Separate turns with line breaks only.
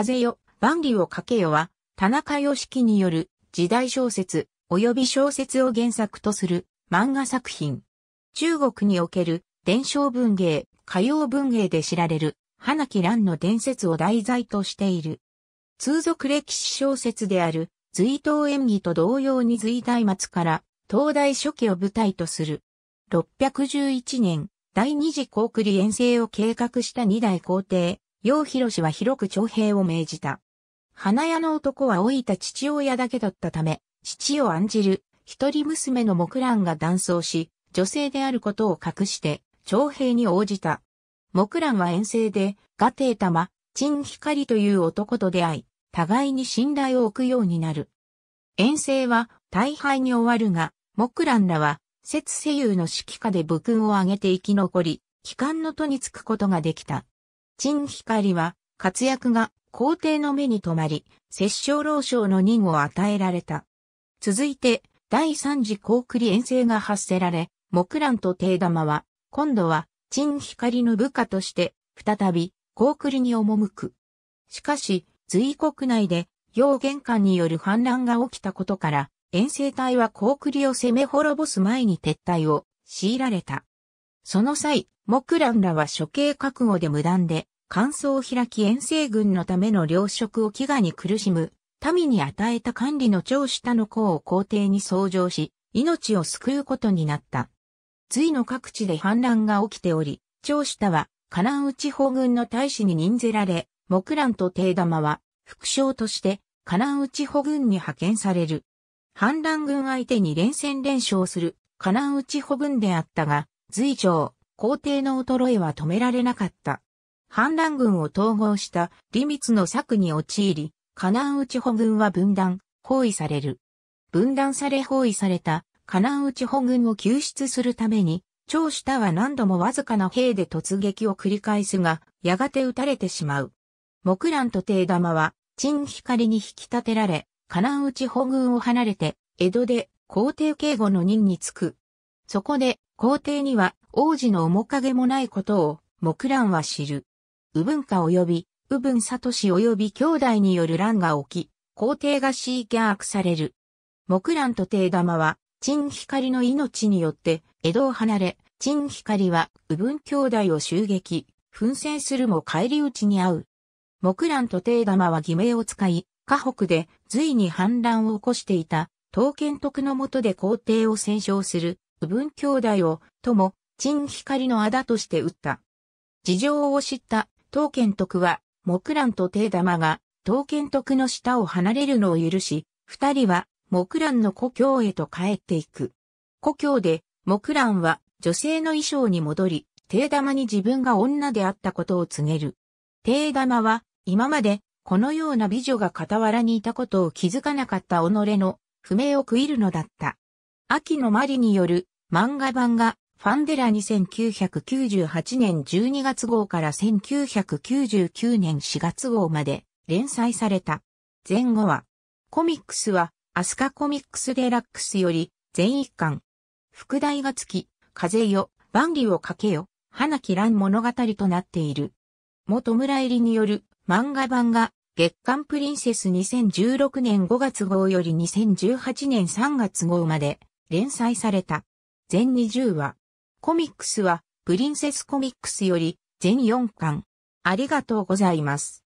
風よ、万里をかけよは、田中良樹による時代小説及び小説を原作とする漫画作品。中国における伝承文芸、歌謡文芸で知られる花木蘭の伝説を題材としている。通俗歴史小説である随東演技と同様に随大末から東大初期を舞台とする。611年、第二次高句麗遠征を計画した二代皇帝、楊博氏は広く徴兵を命じた。花屋の男は老いた父親だけだったため、父を案じる、一人娘の木蘭が断層し、女性であることを隠して、徴兵に応じた。木蘭は遠征で、ガテー玉、陳光という男と出会い、互いに信頼を置くようになる。遠征は大敗に終わるが、木蘭らは、節西遊の指揮下で武勲を上げて生き残り、帰還の途につくことができた。陳光は活躍が皇帝の目に留まり、摂政老将の任を与えられた。続いて、第三次高栗遠征が発せられ、木蘭と帝玉は、今度は、陳光の部下として、再び、高栗に赴く。しかし、隋国内で、陽玄関による反乱が起きたことから、遠征隊は高栗を攻め滅ぼす前に撤退を強いられた。その際、木蘭らは処刑覚悟で無断で、乾燥開き遠征軍のための糧食を飢餓に苦しむ、民に与えた管理の長下の子を皇帝に創上し、命を救うことになった。隋の各地で反乱が起きており、長下は、河南内保軍の大使に任ぜられ、木蘭と帝玉は、副将として、河南内保軍に派遣される。反乱軍相手に連戦連勝する、河南内保軍であったが、隋長、皇帝の衰えは止められなかった。反乱軍を統合した李密の策に陥り、河南内保軍は分断、包囲される。分断され包囲された河南内保軍を救出するために、長下は何度もわずかな兵で突撃を繰り返すが、やがて撃たれてしまう。木蘭と定玉は、陳光に引き立てられ、河南内保軍を離れて、江戸で皇帝警護の任に就く。そこで、皇帝には王子の面影もないことを、木蘭は知る。右文化及び右文聡及び兄弟による乱が起き、皇帝がャークされる。木蘭と帝玉は、陳光の命によって江戸を離れ、陳光はブ文兄弟を襲撃、奮戦するも返り討ちに遭う。木蘭と帝玉は偽名を使い、河北で隋に反乱を起こしていた、刀剣徳の下で皇帝を戦勝する、ブ文兄弟を、とも、陳光の仇として撃った。事情を知った当剣徳は、木蘭と手玉が、当剣徳の下を離れるのを許し、二人は、木蘭の故郷へと帰っていく。故郷で、木蘭は、女性の衣装に戻り、手玉に自分が女であったことを告げる。手玉は、今まで、このような美女が傍らにいたことを気づかなかった己の、不明を食いるのだった。秋のマリによる、漫画版が、ファンデラ2998年12月号から1999年4月号まで連載された。前後は、コミックスは、アスカコミックスデラックスより、全一巻。副題がつき、風よ、万里をかけよ、花き蘭物語となっている。元村入りによる漫画版が月刊プリンセス2016年5月号より2018年3月号まで連載された。全20話。コミックスは、プリンセスコミックスより、全4巻。ありがとうございます。